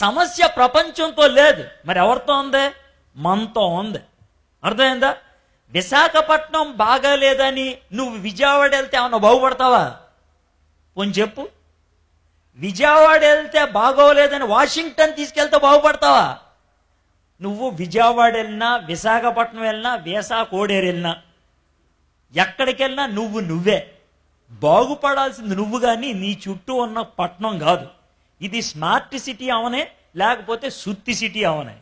సమస్య ప్రపంచంతో లేదు మరి ఎవరితో ఉంది మనతో ఉంది అర్థమైందా విశాఖపట్నం బాగాలేదని నువ్వు విజయవాడ వెళ్తే ఏమన్నా బాగుపడతావా కొంచెం చెప్పు విజయవాడ వెళ్తే బాగోలేదని వాషింగ్టన్ తీసుకెళ్తే బాగుపడతావా నువ్వు విజయవాడ వెళ్ళినా విశాఖపట్నం వెళ్ళినా వేసా కోడేరు వెళ్ళినా ఎక్కడికి వెళ్ళినా నువ్వు నువ్వే బాగుపడాల్సింది నువ్వు కానీ నీ చుట్టూ ఉన్న పట్నం కాదు ఇది స్మార్ట్ సిటీ అవనే లేకపోతే సుత్తి సిటీ అవనే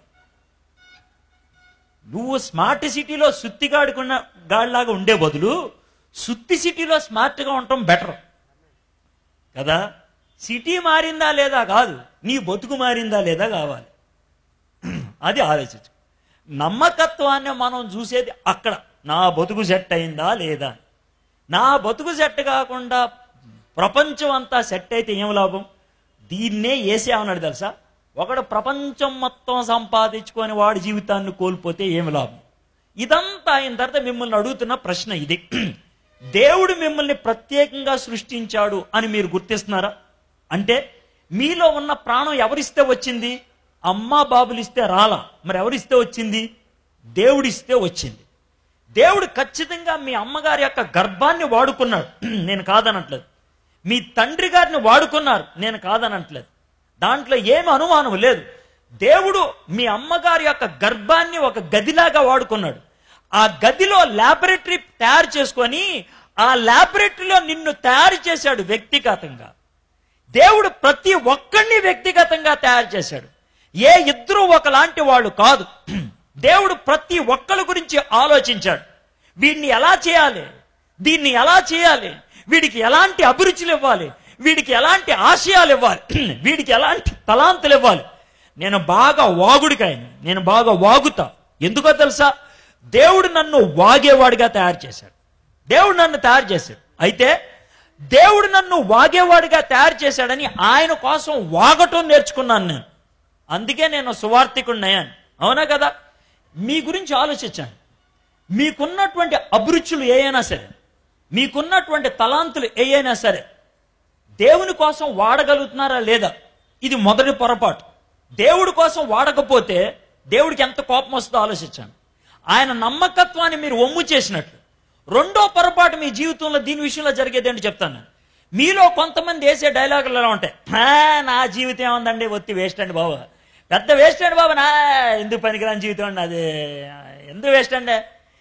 నువ్వు స్మార్ట్ సిటీలో సుత్తి గాడుకున్న గాడిలాగా ఉండే బదులు సుత్తి సిటీలో స్మార్ట్గా ఉండటం బెటర్ కదా సిటీ మారిందా లేదా కాదు నీ బతుకు మారిందా లేదా కావాలి అది ఆలోచించు నమ్మకత్వాన్ని మనం చూసేది అక్కడ నా బతుకు సెట్ అయిందా లేదా నా బతుకు సెట్ కాకుండా ప్రపంచం అంతా సెట్ అయితే ఏం లాభం దీన్నే అన్నాడు తెలుసా ఒకడు ప్రపంచం మొత్తం సంపాదించుకొని వాడి జీవితాన్ని కోల్పోతే ఏమి లాభం ఇదంతా అయిన తర్వాత మిమ్మల్ని అడుగుతున్న ప్రశ్న ఇది దేవుడు మిమ్మల్ని ప్రత్యేకంగా సృష్టించాడు అని మీరు గుర్తిస్తున్నారా అంటే మీలో ఉన్న ప్రాణం ఎవరిస్తే వచ్చింది అమ్మా బాబులు ఇస్తే రాలా మరి ఎవరిస్తే వచ్చింది దేవుడిస్తే వచ్చింది దేవుడు ఖచ్చితంగా మీ అమ్మగారి యొక్క గర్భాన్ని వాడుకున్నాడు నేను కాదనట్లేదు మీ తండ్రి గారిని వాడుకున్నారు నేను కాదనట్లేదు దాంట్లో ఏమి అనుమానం లేదు దేవుడు మీ అమ్మగారి యొక్క గర్భాన్ని ఒక గదిలాగా వాడుకున్నాడు ఆ గదిలో ల్యాబొరేటరీ తయారు చేసుకొని ఆ ల్యాబొరేటరీలో నిన్ను తయారు చేశాడు వ్యక్తిగతంగా దేవుడు ప్రతి ఒక్కడిని వ్యక్తిగతంగా తయారు చేశాడు ఏ ఇద్దరు ఒకలాంటి వాళ్ళు కాదు దేవుడు ప్రతి ఒక్కరి గురించి ఆలోచించాడు వీడిని ఎలా చేయాలి దీన్ని ఎలా చేయాలి వీడికి ఎలాంటి అభిరుచులు ఇవ్వాలి వీడికి ఎలాంటి ఆశయాలు ఇవ్వాలి వీడికి ఎలాంటి తలాంతులు ఇవ్వాలి నేను బాగా వాగుడికాయను నేను బాగా వాగుతా ఎందుకో తెలుసా దేవుడు నన్ను వాగేవాడిగా తయారు చేశాడు దేవుడు నన్ను తయారు చేశాడు అయితే దేవుడు నన్ను వాగేవాడిగా తయారు చేశాడని ఆయన కోసం వాగటం నేర్చుకున్నాను నేను అందుకే నేను నయాన్ని అవునా కదా మీ గురించి ఆలోచించాను మీకున్నటువంటి అభిరుచులు అయినా సరే మీకున్నటువంటి తలాంతులు ఏయైనా సరే దేవుని కోసం వాడగలుగుతున్నారా లేదా ఇది మొదటి పొరపాటు దేవుడి కోసం వాడకపోతే దేవుడికి ఎంత కోపం వస్తుందో ఆలోచించాను ఆయన నమ్మకత్వాన్ని మీరు ఒమ్ము చేసినట్లు రెండో పొరపాటు మీ జీవితంలో దీని విషయంలో జరిగేది ఏంటి చెప్తాను నేను మీలో కొంతమంది వేసే డైలాగులు ఎలా ఉంటాయి నా జీవితం ఏముందండి ఒత్తి వేస్ట్ అండి బాబా పెద్ద వేస్ట్ అండి బాబు నా ఎందుకు పనికిరాని జీవితం అండి అది ఎందుకు వేస్ట్ అండి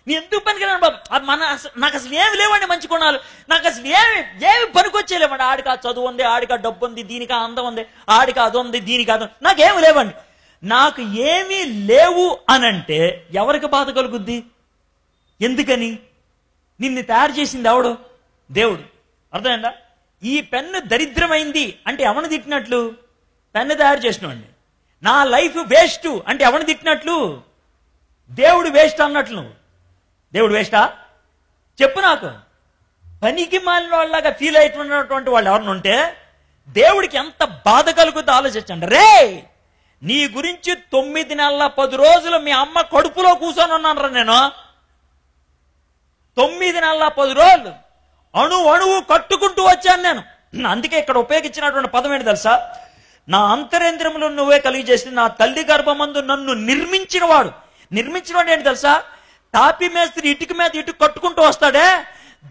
నీ ఎందుకు పనికిరాను బాబు మన నాకు అసలు ఏమి లేవండి మంచి కొనాలు నాకు అసలు ఏమి ఏమి పనికొచ్చేయలేవండి ఆడికి చదువు ఉంది ఆడికా డబ్బు ఉంది దీనికి అందం ఉంది ఆడికా అది ఉంది దీనికి నాకు ఏమి లేవండి నాకు ఏమీ లేవు అనంటే ఎవరికి బాధ కలుగుద్ది ఎందుకని నిన్ను తయారు చేసింది ఎవడు దేవుడు అర్థమైందా ఈ పెన్ను దరిద్రమైంది అంటే ఎవరిని తిట్టినట్లు పెన్ను తయారు చేసినవాడిని నా లైఫ్ వేస్ట్ అంటే ఎవరిని తిట్టినట్లు దేవుడు వేస్ట్ అన్నట్లు నువ్వు దేవుడు వేస్టా చెప్పు నాకు పనికి మాలిన వాళ్ళలాగా ఫీల్ అయినటువంటి వాళ్ళు ఎవరిని ఉంటే దేవుడికి ఎంత బాధ కలుగుతుందో ఆలోచించండి రే నీ గురించి తొమ్మిది నెలల పది రోజులు మీ అమ్మ కడుపులో కూర్చొని ఉన్నాను నేను తొమ్మిది నెలల పది రోజులు అణు అణువు కట్టుకుంటూ వచ్చాను నేను అందుకే ఇక్కడ ఉపయోగించినటువంటి పదం ఏంటి తెలుసా నా అంతరేంద్రములు నువ్వే కలిగి చేసి నా తల్లి గర్భమందు నన్ను నిర్మించిన వాడు నిర్మించిన వాడు ఏంటి తెలుసా తాపి మేస్త్రి ఇటుక మీద ఇటుక కట్టుకుంటూ వస్తాడే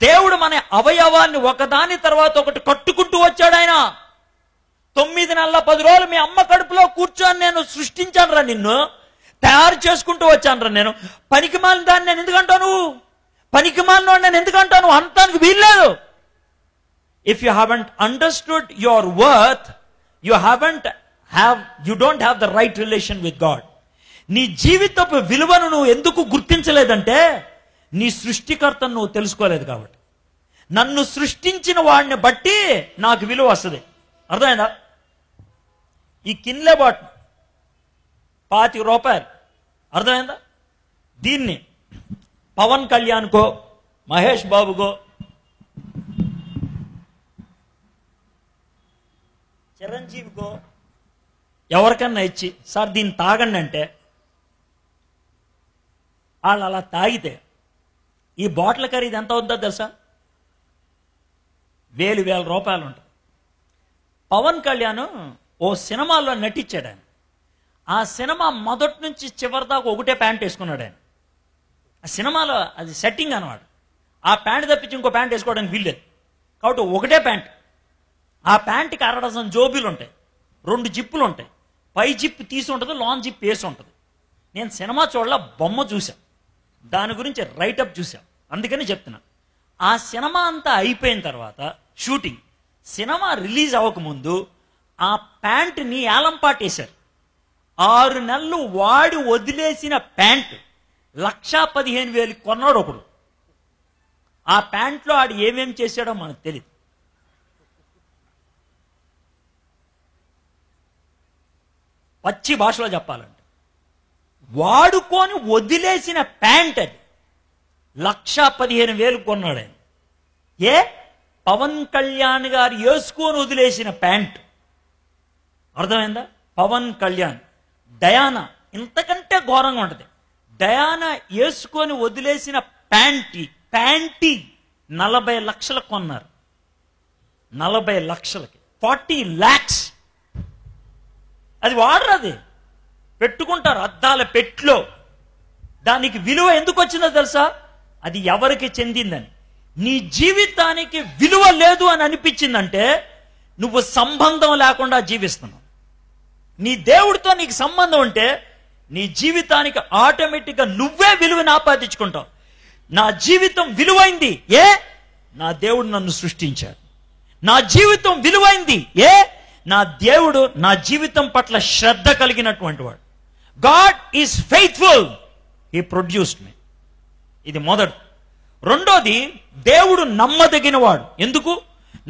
దేవుడు మన అవయవాన్ని ఒకదాని తర్వాత ఒకటి కట్టుకుంటూ వచ్చాడు ఆయన తొమ్మిది నెలల పది రోజులు మీ అమ్మ కడుపులో కూర్చొని నేను సృష్టించాను రా నిన్ను తయారు చేసుకుంటూ వచ్చాను రా నేను పనికి మాలిన దాన్ని నేను ఎందుకంటాను నువ్వు పనికి మాలిన నేను ఎందుకంటాను నువ్వు అంతానికి వీల్లేదు if you haven't understood your worth you haven't have you don't have the right relation with God నీ జీవితపు విలువను నువ్వు ఎందుకు గుర్తించలేదంటే నీ సృష్టికర్తను నువ్వు తెలుసుకోలేదు కాబట్టి నన్ను సృష్టించిన వాడిని బట్టి నాకు విలువ వస్తుంది అర్థమైందా ఈ కిన్లే బాట్ పాతి రూపాయలు అర్థమైందా దీన్ని పవన్ కళ్యాణ్కో మహేష్ బాబుకో చిరంజీవికో ఎవరికన్నా ఇచ్చి సార్ దీన్ని తాగండి అంటే వాళ్ళు అలా తాగితే ఈ బాటిల్ ఖరీదు ఎంత అవుతుందో తెలుసా వేలు వేల రూపాయలు ఉంటుంది పవన్ కళ్యాణ్ ఓ సినిమాలో నటించాడు ఆయన ఆ సినిమా మొదటి నుంచి చివరి దాకా ఒకటే ప్యాంట్ వేసుకున్నాడు ఆయన ఆ సినిమాలో అది సెట్టింగ్ అనమాట ఆ ప్యాంట్ తప్పించి ఇంకో ప్యాంట్ వేసుకోవడానికి వీల్లేదు కాబట్టి ఒకటే ప్యాంట్ ఆ ప్యాంట్కి అరడజన్ జోబీలు ఉంటాయి రెండు జిప్పులు ఉంటాయి పై జిప్ తీసి ఉంటుంది లాంగ్ జిప్ వేసి ఉంటుంది నేను సినిమా చూడాల బొమ్మ చూశాను దాని గురించి రైటప్ చూసాం అందుకని చెప్తున్నా ఆ సినిమా అంతా అయిపోయిన తర్వాత షూటింగ్ సినిమా రిలీజ్ అవ్వకముందు ఆ ప్యాంట్ని ఏలంపాటేశారు ఆరు నెలలు వాడి వదిలేసిన ప్యాంట్ లక్షా పదిహేను వేలు కొన్నాడు ఒకడు ఆ ప్యాంట్లో ఆడు ఏమేం చేశాడో మనకు తెలియదు పచ్చి భాషలో చెప్పాలండి వాడుకొని వదిలేసిన ప్యాంట్ అది లక్ష పదిహేను వేలు కొన్నాడు ఆయన ఏ పవన్ కళ్యాణ్ గారు వేసుకొని వదిలేసిన ప్యాంట్ అర్థమైందా పవన్ కళ్యాణ్ డయానా ఇంతకంటే ఘోరంగా ఉంటుంది డయానా వేసుకొని వదిలేసిన ప్యాంటీ ప్యాంటీ నలభై లక్షలకు కొన్నారు నలభై లక్షలకి ఫార్టీ ల్యాక్స్ అది వాడరు అది పెట్టుకుంటారు అద్దాల పెట్లో దానికి విలువ ఎందుకు వచ్చిందో తెలుసా అది ఎవరికి చెందిందని నీ జీవితానికి విలువ లేదు అని అనిపించిందంటే నువ్వు సంబంధం లేకుండా జీవిస్తున్నావు నీ దేవుడితో నీకు సంబంధం ఉంటే నీ జీవితానికి ఆటోమేటిక్గా నువ్వే విలువను ఆపాదించుకుంటావు నా జీవితం విలువైంది ఏ నా దేవుడు నన్ను సృష్టించాడు నా జీవితం విలువైంది ఏ నా దేవుడు నా జీవితం పట్ల శ్రద్ధ కలిగినటువంటి వాడు God is faithful he produced me ఇది మొదటి రెండోది దేవుడు నమ్మదగినవాడు ఎందుకు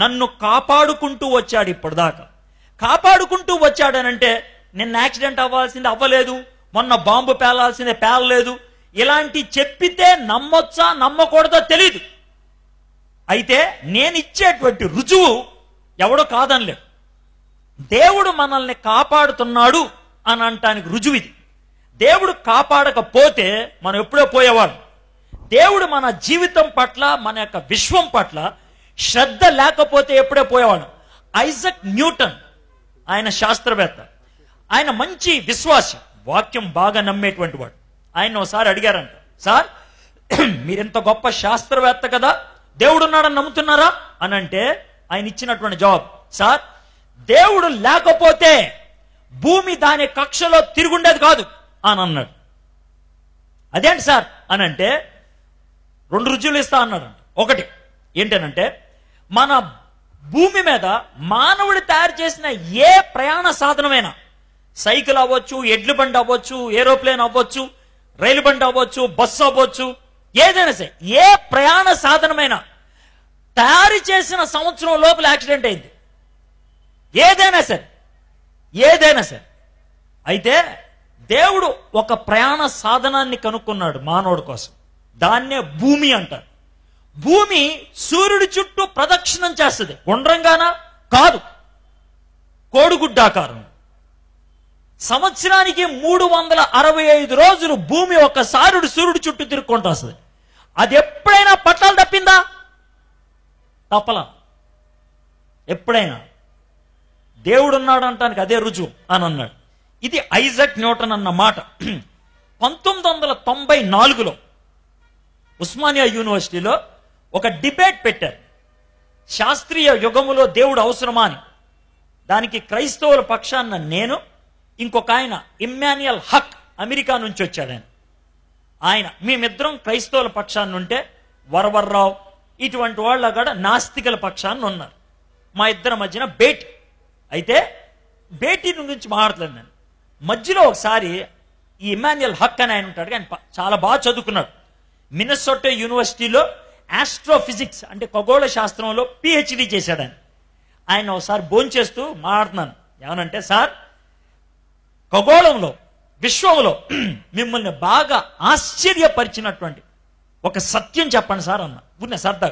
నన్ను కాపాడుకుంటూ వచ్చాడు ఇప్పటిదాకా కాపాడుకుంటూ వచ్చాడనంటే నిన్న యాక్సిడెంట్ అవ్వాల్సింది అవ్వలేదు మొన్న బాంబు పేలాల్సిందే పేలలేదు ఇలాంటి చెప్పితే నమ్మొచ్చా నమ్మకూడదో తెలీదు అయితే నేను ఇచ్చేటువంటి రుజువు ఎవడో కాదనిలేదు దేవుడు మనల్ని కాపాడుతున్నాడు అని అంటానికి రుజువు ఇది దేవుడు కాపాడకపోతే మనం ఎప్పుడో పోయేవాళ్ళం దేవుడు మన జీవితం పట్ల మన యొక్క విశ్వం పట్ల శ్రద్ధ లేకపోతే ఎప్పుడే పోయేవాళ్ళం ఐజక్ న్యూటన్ ఆయన శాస్త్రవేత్త ఆయన మంచి విశ్వాసి వాక్యం బాగా నమ్మేటువంటి వాడు ఆయన ఒకసారి అడిగారంట సార్ మీరెంత గొప్ప శాస్త్రవేత్త కదా దేవుడున్నాడని నమ్ముతున్నారా అని అంటే ఆయన ఇచ్చినటువంటి జవాబ్ సార్ దేవుడు లేకపోతే భూమి దాని కక్షలో తిరుగుండేది కాదు అని అన్నాడు అదేంటి సార్ అని అంటే రెండు రుజువులు ఇస్తా అన్నాడు ఒకటి ఏంటనంటే మన భూమి మీద మానవుడు తయారు చేసిన ఏ ప్రయాణ సాధనమైనా సైకిల్ అవ్వచ్చు ఎడ్లు బండి అవ్వచ్చు ఏరోప్లేన్ అవ్వచ్చు రైలు బండి అవ్వచ్చు బస్సు అవ్వచ్చు ఏదైనా సరే ఏ ప్రయాణ సాధనమైనా తయారు చేసిన సంవత్సరం లోపల యాక్సిడెంట్ అయింది ఏదైనా సరే ఏదైనా సరే అయితే దేవుడు ఒక ప్రయాణ సాధనాన్ని కనుక్కున్నాడు మానవుడి కోసం దాన్నే భూమి అంటారు భూమి సూర్యుడి చుట్టూ ప్రదక్షిణం చేస్తుంది గుండ్రంగానా కాదు కోడిగుడ్డాకారం సంవత్సరానికి మూడు వందల అరవై ఐదు రోజులు భూమి ఒకసారి సూర్యుడు చుట్టూ తిరుక్కుంటూ వస్తుంది అది ఎప్పుడైనా పట్టాలు తప్పిందా తప్పలా ఎప్పుడైనా దేవుడు ఉన్నాడు అంటానికి అదే రుజువు అని అన్నాడు ఇది ఐజక్ న్యూటన్ అన్న మాట పంతొమ్మిది వందల తొంభై నాలుగులో ఉస్మానియా యూనివర్సిటీలో ఒక డిబేట్ పెట్టారు శాస్త్రీయ యుగములో దేవుడు అవసరమా అని దానికి క్రైస్తవుల పక్షాన్న నేను ఇంకొక ఆయన ఇమ్మాన్యుయల్ హక్ అమెరికా నుంచి వచ్చాడు ఆయన ఆయన మేమిద్దరం క్రైస్తవుల పక్షాన్ని ఉంటే వరవర్రావు ఇటువంటి వాళ్ళ కూడా నాస్తికల పక్షాన్ని ఉన్నారు మా ఇద్దరి మధ్యన బేటీ అయితే బేటీ నుంచి మాట్లాడలేదు నేను మధ్యలో ఒకసారి ఈ ఇమాన్యుయల్ హక్ అని ఆయన ఉంటాడు ఆయన చాలా బాగా చదువుకున్నాడు మినసోటో యూనివర్సిటీలో ఆస్ట్రోఫిజిక్స్ అంటే ఖగోళ శాస్త్రంలో పిహెచ్డి చేశాడు ఆయన ఆయన ఒకసారి భోంచేస్తూ మాట్లాడుతున్నాను ఏమనంటే సార్ ఖగోళంలో విశ్వంలో మిమ్మల్ని బాగా ఆశ్చర్యపరిచినటువంటి ఒక సత్యం చెప్పండి సార్ అన్న ఊరినే సరదా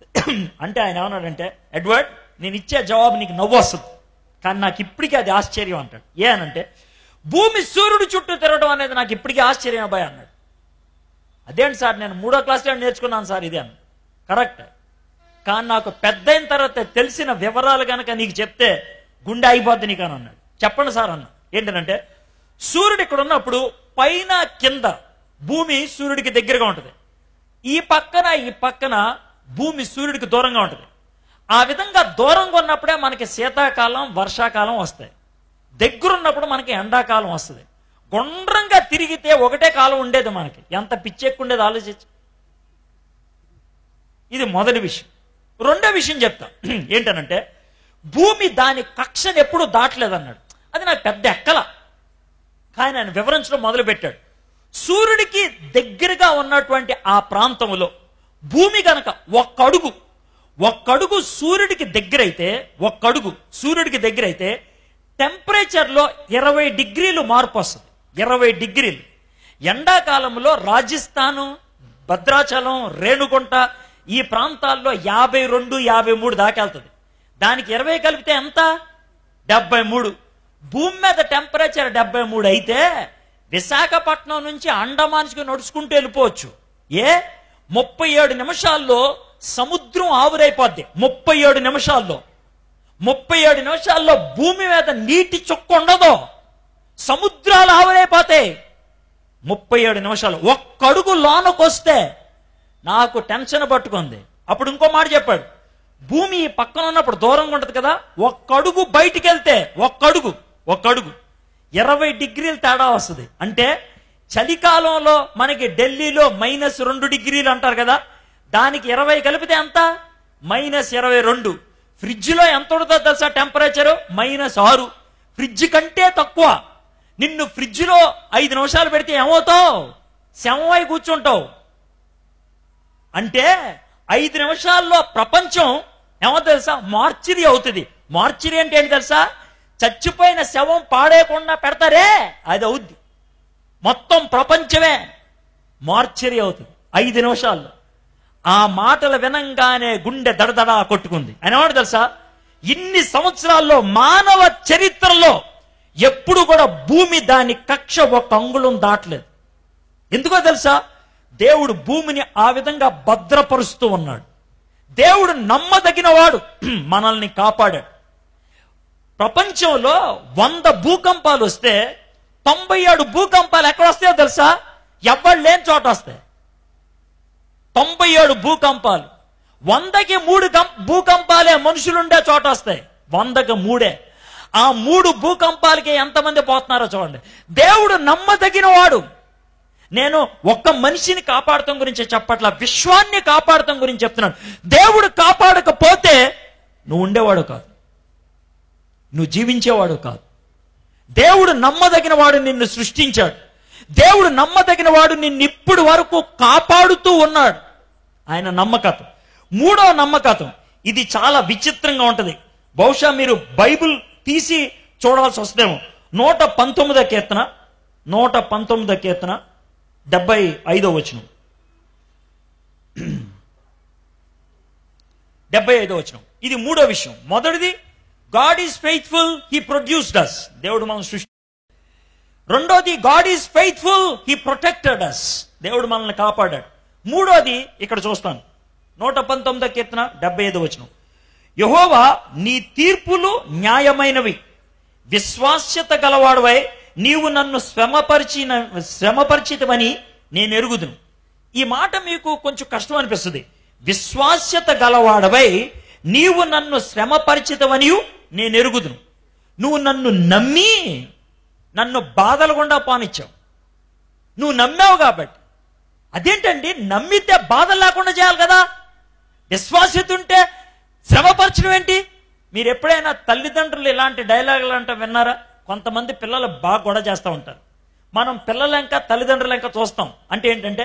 అంటే ఆయన ఏమన్నాడంటే ఎడ్వర్డ్ నేను ఇచ్చే జవాబు నీకు నవ్వు వస్తుంది కానీ నాకు ఇప్పటికీ అది ఆశ్చర్యం అంటాడు ఏ అనంటే అంటే భూమి సూర్యుడు చుట్టూ తిరగడం అనేది నాకు ఇప్పటికీ ఆశ్చర్యం అబ్బాయి అన్నాడు అదేంటి సార్ నేను మూడో క్లాస్లో నేర్చుకున్నాను సార్ ఇది అని కరెక్ట్ కానీ నాకు పెద్ద అయిన తర్వాత తెలిసిన వివరాలు కనుక నీకు చెప్తే గుండె అయిపోద్ది నీకు అని అన్నాడు చెప్పండి సార్ అన్న ఏంటంటే సూర్యుడు ఇక్కడ ఉన్నప్పుడు పైన కింద భూమి సూర్యుడికి దగ్గరగా ఉంటుంది ఈ పక్కన ఈ పక్కన భూమి సూర్యుడికి దూరంగా ఉంటుంది ఆ విధంగా దూరంగా ఉన్నప్పుడే మనకి శీతాకాలం వర్షాకాలం వస్తాయి దగ్గరున్నప్పుడు మనకి ఎండాకాలం వస్తుంది గుండ్రంగా తిరిగితే ఒకటే కాలం ఉండేది మనకి ఎంత పిచ్చెక్కుండేది ఆలోచించి ఇది మొదటి విషయం రెండో విషయం చెప్తాం ఏంటనంటే భూమి దాని కక్షను ఎప్పుడూ దాటలేదన్నాడు అది నాకు పెద్ద ఎక్కల కానీ ఆయన వివరించడం మొదలుపెట్టాడు సూర్యుడికి దగ్గరగా ఉన్నటువంటి ఆ ప్రాంతంలో భూమి గనక ఒక్కడుగు ఒక్కడుగు సూర్యుడికి దగ్గరైతే ఒక్కడుగు సూర్యుడికి దగ్గరైతే టెంపరేచర్లో ఇరవై డిగ్రీలు మార్పు వస్తుంది ఇరవై డిగ్రీలు ఎండాకాలంలో రాజస్థాను భద్రాచలం రేణుగుంట ఈ ప్రాంతాల్లో యాభై రెండు యాభై మూడు దాకెళ్తుంది దానికి ఇరవై కలిపితే ఎంత డెబ్బై మూడు భూమి మీద టెంపరేచర్ డెబ్బై మూడు అయితే విశాఖపట్నం నుంచి అండమాన్స్కి నడుచుకుంటూ వెళ్ళిపోవచ్చు ఏ ముప్పై ఏడు నిమిషాల్లో సముద్రం ఆవురైపోద్ది ముప్పై ఏడు నిమిషాల్లో ముప్పై ఏడు నిమిషాల్లో భూమి మీద నీటి చుక్క ఉండదు సముద్రాలు ఆవరైపోతాయి ముప్పై ఏడు నిమిషాలు ఒక్కడుగు లోనకొస్తే నాకు టెన్షన్ పట్టుకుంది అప్పుడు ఇంకో మాట చెప్పాడు భూమి పక్కన ఉన్నప్పుడు దూరంగా ఉంటుంది కదా ఒక్కడుగు బయటికి వెళ్తే ఒక్కడుగు ఒక్కడుగు ఇరవై డిగ్రీలు తేడా వస్తుంది అంటే చలికాలంలో మనకి ఢిల్లీలో మైనస్ రెండు డిగ్రీలు అంటారు కదా దానికి ఇరవై కలిపితే ఎంత మైనస్ ఇరవై రెండు ఫ్రిడ్జ్లో ఎంత ఉంటుందో తెలుసా టెంపరేచరు మైనస్ ఆరు ఫ్రిడ్జ్ కంటే తక్కువ నిన్ను ఫ్రిడ్జ్లో ఐదు నిమిషాలు పెడితే ఏమవుతావు శవమై కూర్చుంటావు అంటే ఐదు నిమిషాల్లో ప్రపంచం ఏమో తెలుసా మార్చిరి అవుతుంది మార్చిరి అంటే ఏంటి తెలుసా చచ్చిపోయిన శవం పాడేయకుండా పెడతారే అది అవుద్ది మొత్తం ప్రపంచమే మార్చిరి అవుతుంది ఐదు నిమిషాల్లో ఆ మాటలు వినంగానే గుండె దడదడా కొట్టుకుంది అనేవాడు ఏమన్నా తెలుసా ఇన్ని సంవత్సరాల్లో మానవ చరిత్రలో ఎప్పుడు కూడా భూమి దాని కక్ష ఒక అంగుళం దాటలేదు ఎందుకో తెలుసా దేవుడు భూమిని ఆ విధంగా భద్రపరుస్తూ ఉన్నాడు దేవుడు నమ్మదగిన వాడు మనల్ని కాపాడాడు ప్రపంచంలో వంద భూకంపాలు వస్తే తొంభై ఏడు భూకంపాలు ఎక్కడ వస్తాయో తెలుసా ఎవరు లేని చోట వస్తాయి తొంభై ఏడు భూకంపాలు వందకి మూడు కం భూకంపాలే మనుషులుండే చోట వస్తాయి వందకి మూడే ఆ మూడు భూకంపాలకి ఎంతమంది పోతున్నారో చూడండి దేవుడు నమ్మదగిన వాడు నేను ఒక్క మనిషిని కాపాడటం గురించి చెప్పట్లా విశ్వాన్ని కాపాడటం గురించి చెప్తున్నాను దేవుడు కాపాడకపోతే నువ్వు ఉండేవాడు కాదు నువ్వు జీవించేవాడు కాదు దేవుడు నమ్మదగిన వాడు నిన్ను సృష్టించాడు దేవుడు నమ్మదగిన వాడు ఇప్పుడు వరకు కాపాడుతూ ఉన్నాడు ఆయన నమ్మకత్వం మూడో నమ్మకత్వం ఇది చాలా విచిత్రంగా ఉంటుంది బహుశా మీరు బైబుల్ తీసి చూడవలసి వస్తేమో నూట పంతొమ్మిదో కీర్తన నూట పంతొమ్మిదో కీర్తన డెబ్బై ఐదో వచ్చిన డెబ్బై ఐదో వచ్చిన ఇది మూడో విషయం మొదటిది God is faithful he produced us దేవుడు మనం సృష్టి రెండోది God is faithful he protected us దేవుడు మనల్ని కాపాడాడు మూడోది ఇక్కడ చూస్తాను నూట పంతొమ్మిదో కీర్తన డెబ్బై ఐదు వచ్చిన యహోవా నీ తీర్పులు న్యాయమైనవి విశ్వాస్యత గలవాడవై నీవు నన్ను శ్రమపరిచిన శ్రమపరిచితమని నేను ఎరుగుదును ఈ మాట మీకు కొంచెం కష్టం అనిపిస్తుంది విశ్వాస్యత గలవాడవై నీవు నన్ను శ్రమపరిచితమని నేను ఎరుగుదును నువ్వు నన్ను నమ్మి నన్ను బాధలు గుండా పానిచ్చావు నువ్వు నమ్మావు కాబట్టి అదేంటండి నమ్మితే బాధలు లేకుండా చేయాలి కదా విశ్వాసితుంటే శ్రమపరచడం ఏంటి మీరు ఎప్పుడైనా తల్లిదండ్రులు ఇలాంటి డైలాగులు అంటే విన్నారా కొంతమంది పిల్లలు బాగా గొడవ చేస్తూ ఉంటారు మనం పిల్లలంక తల్లిదండ్రులంక చూస్తాం అంటే ఏంటంటే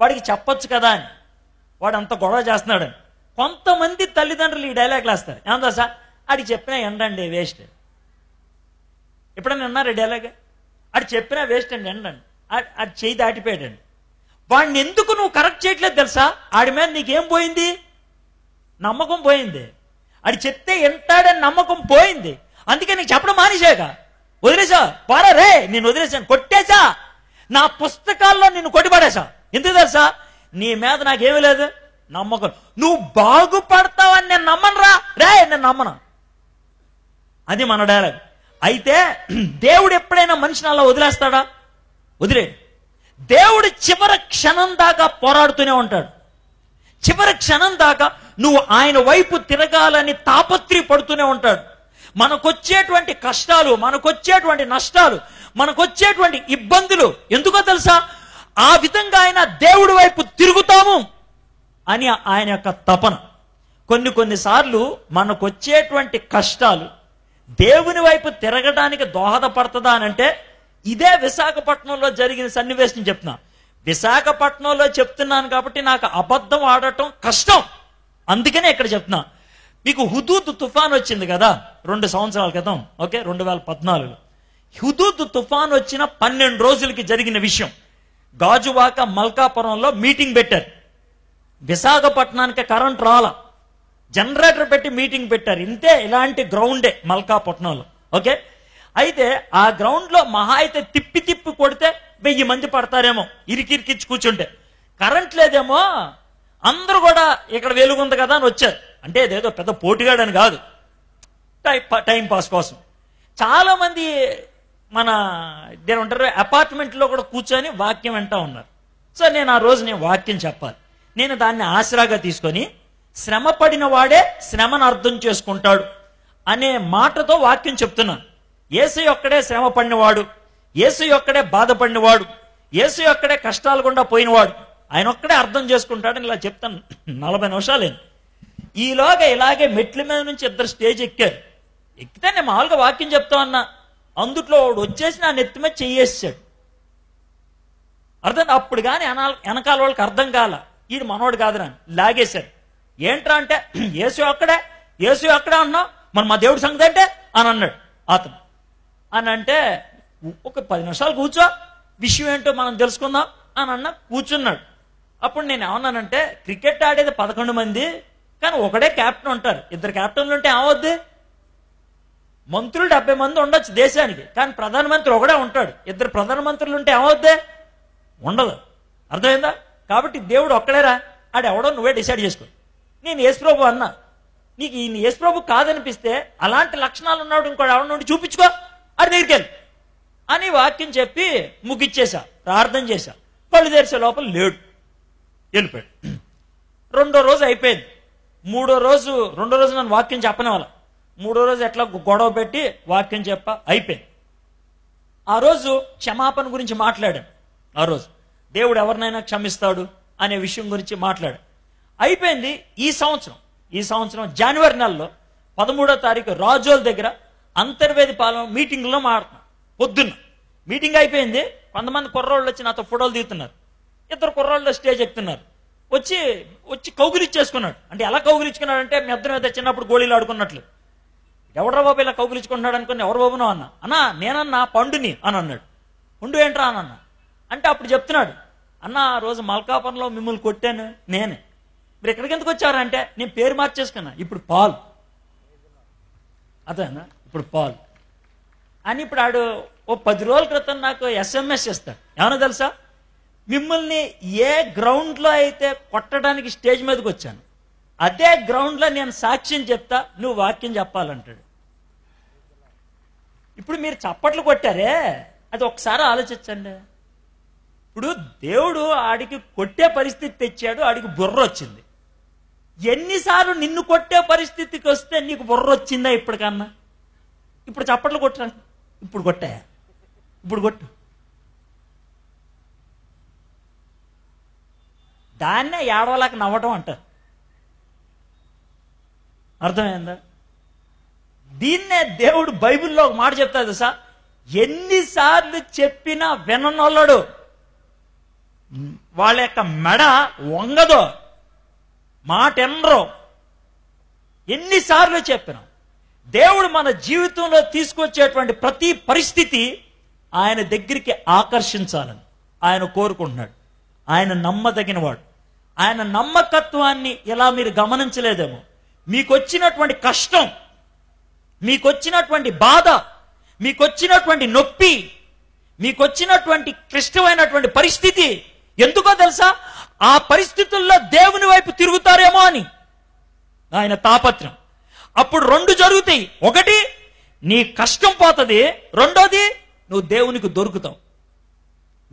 వాడికి చెప్పొచ్చు కదా అని వాడు అంత గొడవ చేస్తున్నాడని కొంతమంది తల్లిదండ్రులు ఈ డైలాగులు వేస్తారు ఏమందా సార్ వాడికి చెప్పినా ఎండండి వేస్ట్ ఎప్పుడైనా విన్నారండి ఎలాగే అది చెప్పినా వేస్ట్ అండి అండి అది చేయి దాటిపోయాడండి వాడిని ఎందుకు నువ్వు కరెక్ట్ చేయట్లేదు తెలుసా ఆడి మీద నీకేం పోయింది నమ్మకం పోయింది అది చెప్తే ఎంతాడని నమ్మకం పోయింది అందుకే నీకు చెప్పడం మానేశాక వదిలేసా పారా రే నేను వదిలేసాను కొట్టేశా నా పుస్తకాల్లో నిన్ను కొట్టిపడేశా ఎందుకు తెలుసా నీ మీద నాకేమీ లేదు నమ్మకం నువ్వు బాగుపడతావని నేను నమ్మను రా రే నేను నమ్మను అది మన డైలాగ్ అయితే దేవుడు ఎప్పుడైనా మనిషిని అలా వదిలేస్తాడా వదిలేడు దేవుడు చివరి క్షణం దాకా పోరాడుతూనే ఉంటాడు చివరి క్షణం దాకా నువ్వు ఆయన వైపు తిరగాలని పడుతూనే ఉంటాడు మనకొచ్చేటువంటి కష్టాలు మనకొచ్చేటువంటి నష్టాలు మనకొచ్చేటువంటి ఇబ్బందులు ఎందుకో తెలుసా ఆ విధంగా ఆయన దేవుడి వైపు తిరుగుతాము అని ఆయన యొక్క తపన కొన్ని కొన్నిసార్లు మనకొచ్చేటువంటి కష్టాలు దేవుని వైపు తిరగడానికి దోహదపడుతుందా అంటే ఇదే విశాఖపట్నంలో జరిగిన సన్నివేశం చెప్తున్నా విశాఖపట్నంలో చెప్తున్నాను కాబట్టి నాకు అబద్ధం ఆడటం కష్టం అందుకనే ఇక్కడ చెప్తున్నా మీకు హుదూద్ తుఫాన్ వచ్చింది కదా రెండు సంవత్సరాల క్రితం ఓకే రెండు వేల పద్నాలుగు హుదూద్ తుఫాన్ వచ్చిన పన్నెండు రోజులకి జరిగిన విషయం గాజువాక మల్కాపురంలో మీటింగ్ పెట్టారు విశాఖపట్నానికి కరెంట్ రాలా జనరేటర్ పెట్టి మీటింగ్ పెట్టారు ఇంతే ఇలాంటి గ్రౌండే మల్కాపట్నంలో ఓకే అయితే ఆ గ్రౌండ్లో మహా అయితే తిప్పి తిప్పి కొడితే వెయ్యి మంది పడతారేమో ఇరికిరికిచ్చి కూర్చుంటే కరెంట్ లేదేమో అందరూ కూడా ఇక్కడ వేలుగుంది కదా అని వచ్చారు అంటే ఇదేదో పెద్ద పోటీగాడని కాదు టైం పాస్ కోసం చాలామంది మన ఉంటారు అపార్ట్మెంట్లో కూడా కూర్చొని వాక్యం వింటా ఉన్నారు సో నేను ఆ రోజు నేను వాక్యం చెప్పాలి నేను దాన్ని ఆసరాగా తీసుకొని శ్రమ పడిన వాడే శ్రమను అర్థం చేసుకుంటాడు అనే మాటతో వాక్యం చెప్తున్నాను ఏసు ఒక్కడే శ్రమ పడినవాడు ఏసు ఒక్కడే బాధపడినవాడు ఏసు ఒక్కడే కష్టాలు గుండా పోయినవాడు ఆయన ఒక్కడే అర్థం చేసుకుంటాడని ఇలా చెప్తాను నలభై నిమిషాలేను ఈలోగా ఇలాగే మెట్ల మీద నుంచి ఇద్దరు స్టేజ్ ఎక్కారు ఎక్కితే నేను మామూలుగా వాక్యం చెప్తా అన్నా అందుట్లో వాడు వచ్చేసి నా నెత్తి మీద చెయ్యేసాడు అర్థం అప్పుడు కానీ వెనకాల వాళ్ళకి అర్థం కాల ఈడు మనోడు కాదురా లాగేశాడు ఏంట్రా అంటే యేసు అక్కడే యేసు అక్కడే అన్నా మన మా దేవుడి సంగతి అంటే అని అన్నాడు అతను అని అంటే ఒక పది నిమిషాలు కూర్చో విషయం ఏంటో మనం తెలుసుకుందాం అని అన్న కూర్చున్నాడు అప్పుడు నేను ఏమన్నానంటే క్రికెట్ ఆడేది పదకొండు మంది కానీ ఒకడే క్యాప్టెన్ ఉంటారు ఇద్దరు క్యాప్టెన్లు ఉంటే ఏమవుద్ది మంత్రులు డెబ్బై మంది ఉండొచ్చు దేశానికి కానీ ప్రధానమంత్రి ఒకడే ఉంటాడు ఇద్దరు ప్రధానమంత్రులు ఉంటే ఏమవుద్ది ఉండదు అర్థమైందా కాబట్టి దేవుడు ఒక్కడేరా ఆడెవడో నువ్వే డిసైడ్ చేసుకో నేను యేసుప్రభు అన్నా నీకు ఈయన యేసుప్రభు కాదనిపిస్తే అలాంటి లక్షణాలు ఉన్నాడు ఇంకోటి ఆవిడ నుండి చూపించుకో అది దగ్గరికి వెళ్ళి అని వాక్యం చెప్పి ముగిచ్చేశా ప్రార్థన చేశా పళ్ళు తెరిచే లోపల లేడు వెళ్ళిపోయాడు రెండో రోజు అయిపోయింది మూడో రోజు రెండో రోజు నన్ను వాక్యం చెప్పని వాళ్ళ మూడో రోజు ఎట్లా గొడవ పెట్టి వాక్యం చెప్ప అయిపోయింది ఆ రోజు క్షమాపణ గురించి మాట్లాడాను ఆ రోజు దేవుడు ఎవరినైనా క్షమిస్తాడు అనే విషయం గురించి మాట్లాడు అయిపోయింది ఈ సంవత్సరం ఈ సంవత్సరం జనవరి నెలలో పదమూడో తారీఖు రాజోల దగ్గర అంతర్వేది పాలన మీటింగ్లో మాడుతున్నాం పొద్దున్న మీటింగ్ అయిపోయింది కొంతమంది కుర్రోళ్ళు వచ్చి నాతో ఫోటోలు దిగుతున్నారు ఇద్దరు కుర్రోళ్ళు స్టేజ్ ఎక్కుతున్నారు వచ్చి వచ్చి కౌగులిచ్చేసుకున్నాడు అంటే ఎలా కౌగులిచ్చుకున్నాడు అంటే మీ అద్దరం అయితే చిన్నప్పుడు గోళీలు ఆడుకున్నట్లు ఎవడరా బాబు ఇలా కౌగులిచ్చుకుంటున్నాడు అనుకుని ఎవరు బాబును అన్న అన్నా నేనన్నా పండుని అని అన్నాడు పండు ఏంట్రా అని అన్న అంటే అప్పుడు చెప్తున్నాడు అన్న ఆ రోజు మల్కాపురంలో మిమ్మల్ని కొట్టాను నేనే మీరు ఎక్కడికి ఎందుకు వచ్చారంటే నేను పేరు మార్చేసుకున్నా ఇప్పుడు పాల్ అదేనా ఇప్పుడు పాల్ అని ఇప్పుడు ఆడు ఓ పది రోజుల క్రితం నాకు ఎస్ఎంఎస్ ఇస్తాడు ఏమన్నా తెలుసా మిమ్మల్ని ఏ గ్రౌండ్లో అయితే కొట్టడానికి స్టేజ్ మీదకి వచ్చాను అదే గ్రౌండ్లో నేను సాక్ష్యం చెప్తా నువ్వు వాక్యం చెప్పాలంటాడు ఇప్పుడు మీరు చప్పట్లు కొట్టారే అది ఒకసారి ఆలోచించండి ఇప్పుడు దేవుడు ఆడికి కొట్టే పరిస్థితి తెచ్చాడు ఆడికి బుర్ర వచ్చింది ఎన్నిసార్లు నిన్ను కొట్టే పరిస్థితికి వస్తే నీకు బుర్ర వచ్చిందా ఇప్పటికన్నా ఇప్పుడు చప్పట్లు కొట్టరా ఇప్పుడు కొట్టాయా ఇప్పుడు కొట్టు దాన్నే ఏడవలేక నవ్వటం అంటారు అర్థమైందా దీన్నే దేవుడు బైబిల్లో ఒక మాట చెప్తాడు సార్ ఎన్నిసార్లు చెప్పినా విననొల్లడు వాళ్ళ యొక్క మెడ వంగదో మాటెన్రో ఎన్నిసార్లు చెప్పినాం దేవుడు మన జీవితంలో తీసుకొచ్చేటువంటి ప్రతి పరిస్థితి ఆయన దగ్గరికి ఆకర్షించాలని ఆయన కోరుకుంటున్నాడు ఆయన నమ్మదగినవాడు ఆయన నమ్మకత్వాన్ని ఎలా మీరు గమనించలేదేమో మీకు వచ్చినటువంటి కష్టం మీకు వచ్చినటువంటి బాధ మీకు వచ్చినటువంటి నొప్పి మీకు వచ్చినటువంటి క్లిష్టమైనటువంటి పరిస్థితి ఎందుకో తెలుసా ఆ పరిస్థితుల్లో దేవుని వైపు తిరుగుతారేమో అని ఆయన తాపత్రం అప్పుడు రెండు జరుగుతాయి ఒకటి నీ కష్టం పోతుంది రెండోది నువ్వు దేవునికి దొరుకుతావు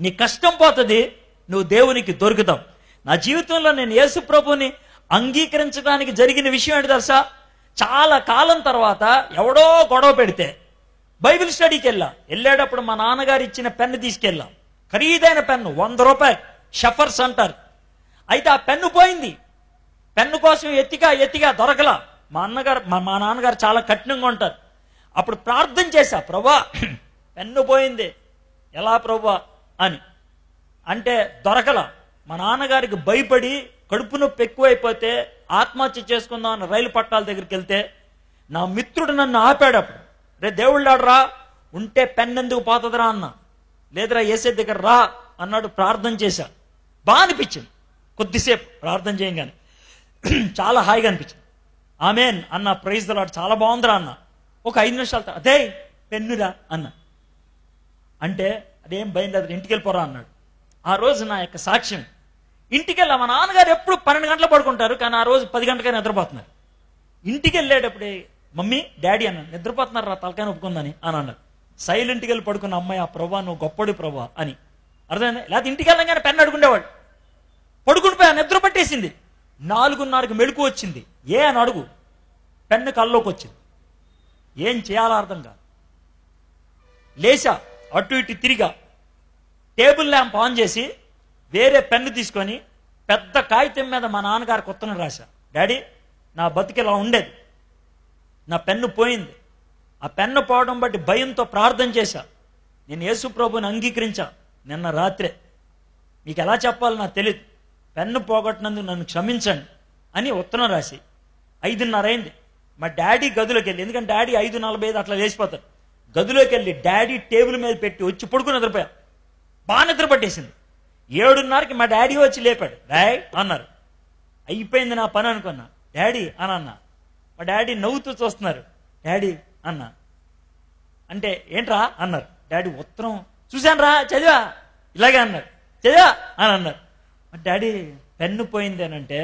నీ కష్టం పోతుంది నువ్వు దేవునికి దొరుకుతావు నా జీవితంలో నేను యేసు ప్రభుని అంగీకరించడానికి జరిగిన విషయం ఏంటి తెలుసా చాలా కాలం తర్వాత ఎవడో గొడవ పెడితే బైబిల్ స్టడీకి వెళ్ళా వెళ్ళేటప్పుడు మా నాన్నగారు ఇచ్చిన పెన్ను తీసుకెళ్ళాం ఖరీదైన పెన్ను వంద రూపాయలు షఫర్స్ అంటారు అయితే ఆ పెన్ను పోయింది పెన్ను కోసం ఎత్తిగా ఎత్తిగా దొరకలా మా అన్నగారు మా నాన్నగారు చాలా కఠినంగా ఉంటారు అప్పుడు ప్రార్థన చేశా ప్రభా పెన్ను పోయింది ఎలా ప్రభా అని అంటే దొరకల మా నాన్నగారికి భయపడి కడుపు నొప్పి ఎక్కువైపోతే ఆత్మహత్య చేసుకుందాం అని రైలు పట్టాల దగ్గరికి వెళ్తే నా మిత్రుడు నన్ను ఆపాడు అప్పుడు రే దేవుళ్ళాడరా ఉంటే పెన్ ఎందుకు పోతుందిరా అన్న లేదురా ఏసే దగ్గర రా అన్నాడు ప్రార్థన చేశా బాగా అనిపించింది కొద్దిసేపు ప్రార్థన చేయగానే చాలా హాయిగా అనిపించింది ఆమెన్ అన్న ప్రైజ్ దాడు చాలా బాగుందిరా అన్న ఒక ఐదు నిమిషాలు అదే పెన్నురా అన్న అంటే అదేం భయం లేదు ఇంటికి వెళ్ళిపోరా అన్నాడు ఆ రోజు నా యొక్క సాక్ష్యం ఇంటికి వెళ్ళా మా నాన్నగారు ఎప్పుడు పన్నెండు గంటలు పడుకుంటారు కానీ ఆ రోజు పది గంటలకైనా నిద్రపోతున్నారు ఇంటికి వెళ్ళేటప్పుడే మమ్మీ డాడీ అన్నాడు నిద్రపోతున్నారు రా తలకాయ ఒప్పుకుందని అని అన్నారు సైలెంట్కి వెళ్ళి పడుకున్న అమ్మాయి ఆ ప్రభా నువ్వు గొప్పడు ప్రభా అని అర్థమైంది లేకపోతే ఇంటికి కానీ పెన్ను అడుగుండేవాడు పడుకునిపోయా నిద్ర పట్టేసింది నాలుగున్నరకు మెళుకు వచ్చింది ఏ అని అడుగు పెన్ను కళ్ళలోకి వచ్చింది ఏం చేయాలో అర్థంగా కాదు లేచా అటు ఇటు తిరిగా టేబుల్ ల్యాంప్ ఆన్ చేసి వేరే పెన్ను తీసుకొని పెద్ద కాగితం మీద మా నాన్నగారు కొత్తను రాశా డాడీ నా బతికిలా ఉండేది నా పెన్ను పోయింది ఆ పెన్ను పోవడం బట్టి భయంతో ప్రార్థన చేశా నేను ప్రభుని అంగీకరించా నిన్న రాత్రే మీకు ఎలా చెప్పాలో నాకు తెలియదు పెన్ను పోగొట్టినందుకు నన్ను క్షమించండి అని ఉత్తరం రాసి ఐదున్నర అయింది మా డాడీ గదిలోకి వెళ్ళి ఎందుకంటే డాడీ ఐదు నలభై ఐదు అట్లా లేచిపోతారు గదిలోకి వెళ్ళి డాడీ టేబుల్ మీద పెట్టి వచ్చి పడుకుని నిద్రపోయాం బాగా నిద్ర పట్టేసింది ఏడున్నరకి మా డాడీ వచ్చి లేపాడు డాయ్ అన్నారు అయిపోయింది నా పని అనుకున్నా డాడీ అని అన్న మా డాడీ నవ్వుతూ చూస్తున్నారు డాడీ అన్న అంటే ఏంట్రా అన్నారు డాడీ ఉత్తరం చూశాను రా చదివా ఇలాగే అన్నారు చదివా అని అన్నారు మా డాడీ పెన్ను పోయింది అని అంటే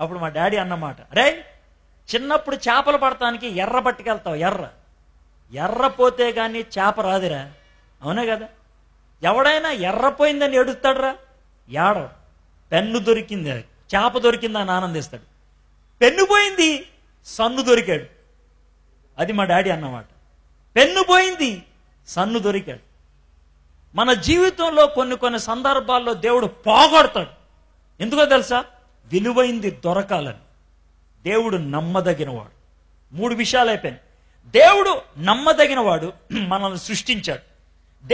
అప్పుడు మా డాడీ అన్నమాట అరే చిన్నప్పుడు చేపలు పడటానికి ఎర్ర పట్టుకెళ్తావు ఎర్ర ఎర్ర పోతే కానీ చేప రాదురా అవునే కదా ఎవడైనా ఎర్ర పోయిందని ఏడుస్తాడురా ఏడవ పెన్ను దొరికింది చేప అని ఆనందిస్తాడు పెన్ను పోయింది సన్ను దొరికాడు అది మా డాడీ అన్నమాట పెన్ను పోయింది సన్ను దొరికాడు మన జీవితంలో కొన్ని కొన్ని సందర్భాల్లో దేవుడు పోగొడతాడు ఎందుకో తెలుసా విలువైంది దొరకాలని దేవుడు నమ్మదగినవాడు మూడు విషయాలు అయిపోయాయి దేవుడు నమ్మదగినవాడు మనల్ని సృష్టించాడు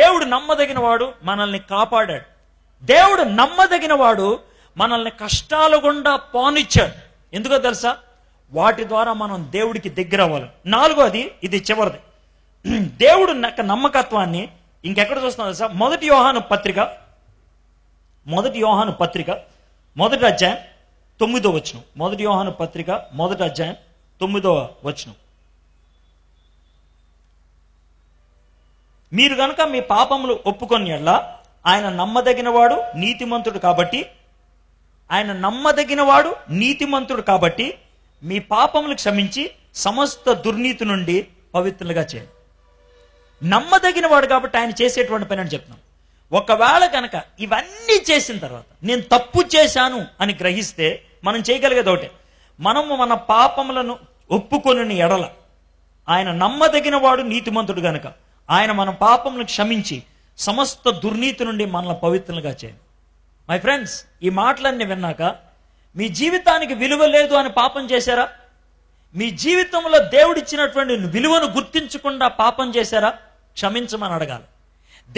దేవుడు నమ్మదగినవాడు మనల్ని కాపాడాడు దేవుడు నమ్మదగినవాడు మనల్ని కష్టాల గుండా పానిచ్చాడు ఎందుకో తెలుసా వాటి ద్వారా మనం దేవుడికి దగ్గర అవ్వాలి నాలుగోది ఇది చివరిది దేవుడు నమ్మకత్వాన్ని ఇంకెక్కడ చూస్తున్నాం తెలుసా మొదటి యోహాను పత్రిక మొదటి యోహాను పత్రిక మొదటి అధ్యాయం తొమ్మిదో వచనం మొదటి వ్యవహాన పత్రిక మొదటి అధ్యాయం తొమ్మిదో వచనం మీరు కనుక మీ పాపములు ఒప్పుకొని ఎలా ఆయన నమ్మదగినవాడు నీతిమంతుడు కాబట్టి ఆయన నమ్మదగినవాడు నీతిమంతుడు కాబట్టి మీ పాపములు క్షమించి సమస్త దుర్నీతి నుండి పవిత్రులుగా చేయండి నమ్మదగినవాడు కాబట్టి ఆయన చేసేటువంటి పని అని చెప్తున్నాం ఒకవేళ కనుక ఇవన్నీ చేసిన తర్వాత నేను తప్పు చేశాను అని గ్రహిస్తే మనం చేయగలిగేది ఒకటే మనము మన పాపములను ఒప్పుకొనిని ఎడల ఆయన నమ్మదగిన వాడు నీతిమంతుడు గనక ఆయన మన పాపములను క్షమించి సమస్త దుర్నీతి నుండి మనల్ని పవిత్రులుగా చేయండి మై ఫ్రెండ్స్ ఈ మాటలన్నీ విన్నాక మీ జీవితానికి విలువ లేదు అని పాపం చేశారా మీ జీవితంలో దేవుడిచ్చినటువంటి విలువను గుర్తించకుండా పాపం చేశారా క్షమించమని అడగాలి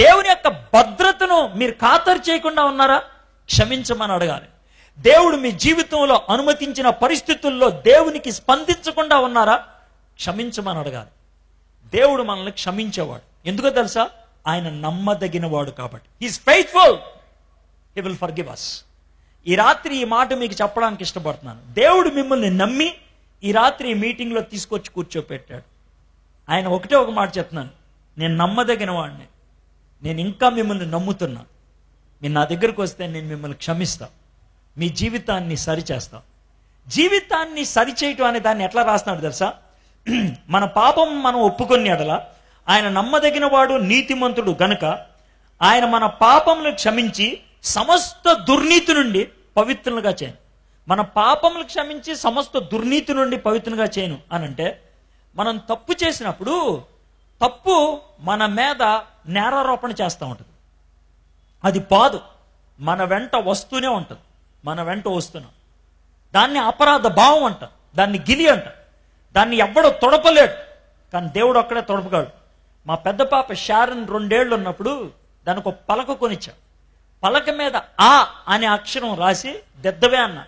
దేవుని యొక్క భద్రతను మీరు ఖాతరు చేయకుండా ఉన్నారా క్షమించమని అడగాలి దేవుడు మీ జీవితంలో అనుమతించిన పరిస్థితుల్లో దేవునికి స్పందించకుండా ఉన్నారా క్షమించమని అడగాలి దేవుడు మనల్ని క్షమించేవాడు ఎందుకో తెలుసా ఆయన నమ్మదగినవాడు కాబట్టి he's faithful he will forgive us ఈ రాత్రి ఈ మాట మీకు చెప్పడానికి ఇష్టపడుతున్నాను దేవుడు మిమ్మల్ని నమ్మి ఈ రాత్రి ఈ మీటింగ్లో తీసుకొచ్చి కూర్చోపెట్టాడు ఆయన ఒకటే ఒక మాట చెప్తున్నాను నేను నమ్మదగిన వాడిని నేను ఇంకా మిమ్మల్ని నమ్ముతున్నా మీరు నా దగ్గరకు వస్తే నేను మిమ్మల్ని క్షమిస్తా మీ జీవితాన్ని సరిచేస్తా జీవితాన్ని సరిచేయటం అనే దాన్ని ఎట్లా రాస్తున్నాడు తెలుసా మన పాపం మనం ఒప్పుకొని ఎడల ఆయన నమ్మదగిన వాడు నీతిమంతుడు గనక ఆయన మన పాపములు క్షమించి సమస్త దుర్నీతి నుండి పవిత్రులుగా చేయను మన పాపములు క్షమించి సమస్త దుర్నీతి నుండి పవిత్రులుగా చేయను అని అంటే మనం తప్పు చేసినప్పుడు తప్పు మన మీద నేరారోపణ చేస్తూ ఉంటుంది అది పాదు మన వెంట వస్తూనే ఉంటుంది మన వెంట వస్తున్నాం దాన్ని అపరాధ భావం అంట దాన్ని గిలి అంట దాన్ని ఎవ్వడో తొడపలేడు కానీ దేవుడు ఒక్కడే తొడపగాడు మా పెద్ద పాప షారన్ రెండేళ్ళు ఉన్నప్పుడు దానికి ఒక పలక కొనిచ్చా పలక మీద ఆ అనే అక్షరం రాసి దెద్దవే అన్నా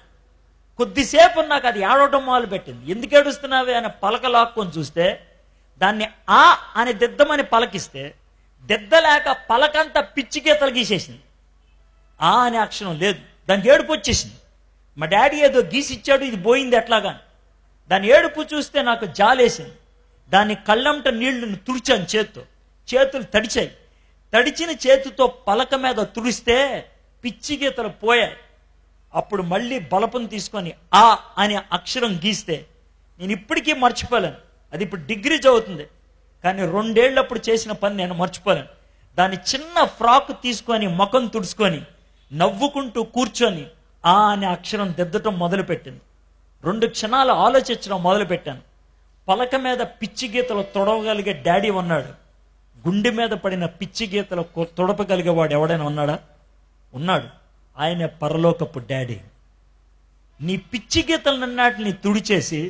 కొద్దిసేపు నాకు అది ఏడవటం మొదలు పెట్టింది ఎందుకు ఏడుస్తున్నావే అనే పలక లాక్కొని చూస్తే దాన్ని ఆ అని దిద్దమని పలకిస్తే దిద్దలేక పలకంతా పిచ్చికేతలు గీసేసింది ఆ అనే అక్షరం లేదు దానికి ఏడుపు వచ్చేసింది మా డాడీ ఏదో గీసిచ్చాడు ఇది పోయింది ఎట్లాగా దాని ఏడుపు చూస్తే నాకు జాలేసింది దాన్ని కళ్ళంట నీళ్లను తుడిచాను చేత్తో చేతులు తడిచాయి తడిచిన చేతితో పలక మీద తుడిస్తే పిచ్చి గీతలు పోయాయి అప్పుడు మళ్ళీ బలపం తీసుకొని ఆ అనే అక్షరం గీస్తే నేను ఇప్పటికీ మర్చిపోలేను అది ఇప్పుడు డిగ్రీ చదువుతుంది కానీ రెండేళ్ళప్పుడు చేసిన పని నేను మర్చిపోలేను దాని చిన్న ఫ్రాక్ తీసుకొని ముఖం తుడుచుకొని నవ్వుకుంటూ కూర్చొని ఆ అనే అక్షరం దిద్దటం మొదలుపెట్టింది రెండు క్షణాలు ఆలోచించడం మొదలుపెట్టాను పలక మీద పిచ్చి గీతలు తొడవగలిగే డాడీ ఉన్నాడు గుండె మీద పడిన పిచ్చి గీతలు వాడు ఎవడైనా ఉన్నాడా ఉన్నాడు ఆయన పరలోకపు డాడీ నీ పిచ్చి నిన్నటిని తుడిచేసి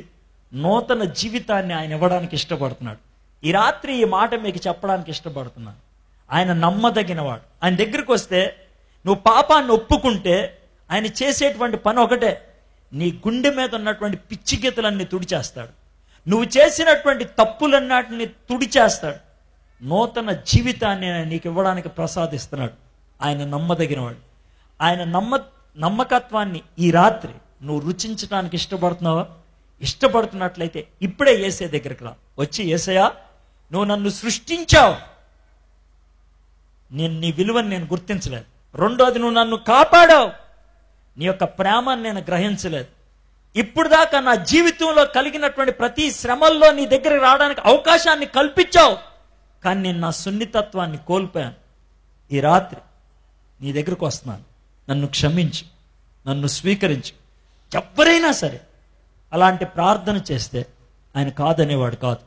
నూతన జీవితాన్ని ఆయన ఇవ్వడానికి ఇష్టపడుతున్నాడు ఈ రాత్రి ఈ మాట మీకు చెప్పడానికి ఇష్టపడుతున్నాను ఆయన నమ్మదగినవాడు ఆయన దగ్గరికి వస్తే నువ్వు పాపాన్ని ఒప్పుకుంటే ఆయన చేసేటువంటి పని ఒకటే నీ గుండె మీద ఉన్నటువంటి పిచ్చిగీతలన్నీ తుడిచేస్తాడు నువ్వు చేసినటువంటి తప్పులన్నాటిని తుడిచేస్తాడు నూతన జీవితాన్ని నీకు ఇవ్వడానికి ప్రసాదిస్తున్నాడు ఆయన నమ్మదగినవాడు ఆయన నమ్మ నమ్మకత్వాన్ని ఈ రాత్రి నువ్వు రుచించడానికి ఇష్టపడుతున్నావా ఇష్టపడుతున్నట్లయితే ఇప్పుడే ఏసే దగ్గరికి రా వచ్చి ఏసయా నువ్వు నన్ను సృష్టించావు నేను నీ విలువను నేను గుర్తించలేదు రెండోది నువ్వు నన్ను కాపాడావు నీ యొక్క ప్రేమను నేను గ్రహించలేదు ఇప్పుడు దాకా నా జీవితంలో కలిగినటువంటి ప్రతి శ్రమల్లో నీ దగ్గరికి రావడానికి అవకాశాన్ని కల్పించావు కానీ నేను నా సున్నితత్వాన్ని కోల్పోయాను ఈ రాత్రి నీ దగ్గరకు వస్తున్నాను నన్ను క్షమించి నన్ను స్వీకరించి ఎవరైనా సరే అలాంటి ప్రార్థన చేస్తే ఆయన కాదనేవాడు కాదు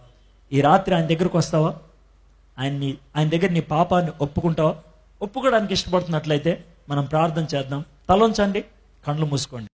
ఈ రాత్రి ఆయన దగ్గరకు వస్తావా ఆయన్ని ఆయన దగ్గర నీ పాపాన్ని ఒప్పుకుంటావా ఒప్పుకోవడానికి ఇష్టపడుతున్నట్లయితే మనం ప్రార్థన చేద్దాం తలొంచండి కళ్ళు మూసుకోండి